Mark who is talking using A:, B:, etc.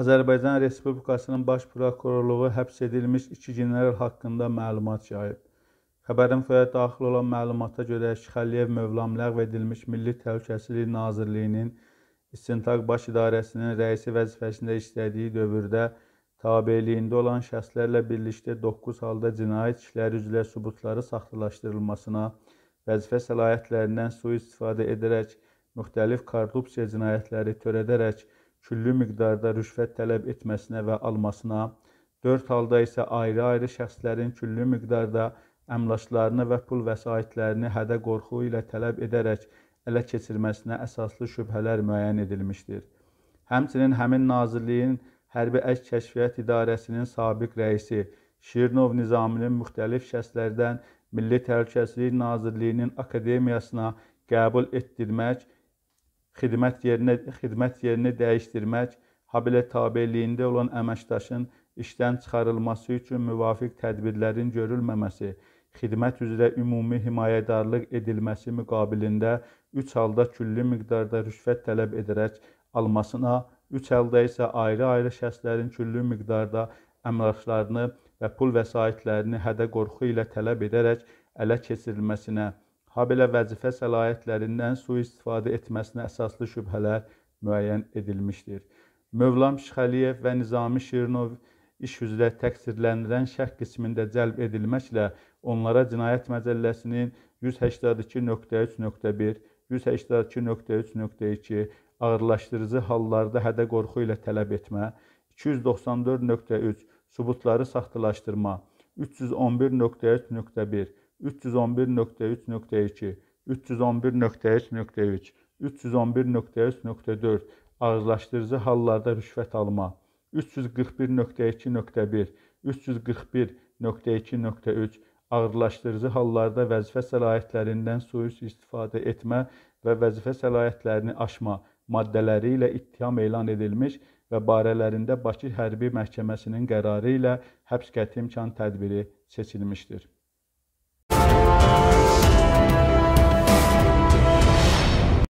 A: Azərbaycan Respublikasının Baş Prokurorluğu həbs edilmiş iki general haqqında məlumat yayıb. Xəbərin fəaliyyət daxil olan məlumata görə Şixəliyev Mövlam ləğv edilmiş Milli Təhlükəsizlik Nazirliyinin İstintaq Baş İdarəsinin rəisi vəzifəsində işlədiyi dövrdə tabeliyində olan şəxslərlə birlikdə 9 halda cinayət işləri üzrə sübutları saxtalaşdırılmasına, vəzifə səlahiyyətlərindən sui-istifadə edərək müxtəlif korrupsiya cinayətləri törədərək küllü miqdarda rüşvət tələb etməsinə və almasına, dörd halda isə ayrı-ayrı şəxslərin küllü miqdarda əmlaklarını və pul vəsaitlərini hədə qorxu ilə tələb edərək ələ keçirməsinə əsaslı şübhələr müəyyən edilmişdir. Həmçinin həmin nazirliyin Hərbi Əşk Kəşfiyyat İdarəsinin sabiq rəisi Şirnov Nizaminin müxtəlif şəxslərdən Milli Təhlükəsizlik Nazirliyinin akademiyasına qəbul etdirmək xidmət yerinə xidmət yerini dəyişdirmək, habelə tabeliyində olan əməkdaşın işdən çıxarılması üçün müvafiq tədbirlərin görülməməsi, xidmət üzrə ümumi himayədarlıq edilməsi müqabilində 3 halda külli miqdarda rüşvət tələb edərək almasına, 3 halda isə ayrı-ayrı şəxslərin külli miqdarda əmlaklarını və pul vəsaitlərini hədə qorxu ilə tələb edərək ələ keçirilməsinə habelə vəzifə səlahiyyətlərindən sui-istifadə etməsinə əsaslı şübhələr müəyyən edilmişdir. Mövlam Şəxəliyev və Nizami Şirinov iş üzrə təqsirlənilən şəxs qismində cəlb edilməklə onlara Cinayət Məcəlləsinin 182.3.1, 182.3.2 ağırlaşdırıcı hallarda hədə qorxu ilə tələb etmə, 294.3 sübutları saxtalaşdırma, 311.3.1 311.3.2, 311.3.3, 311.3.4, ağızlaşdırıcı hallarda rüşvət alma, 341.2.1, 341.2.3, ağırlaşdırıcı hallarda vəzifə səlahiyyətlərindən sui-istifadə istifadə etmə və vəzifə səlahiyyətlərini aşma maddələri ilə ittiham elan edilmiş və barələrində Bakı Hərbi Məhkəməsinin qərarı ilə həbs qəti imkan tədbiri seçilmişdir.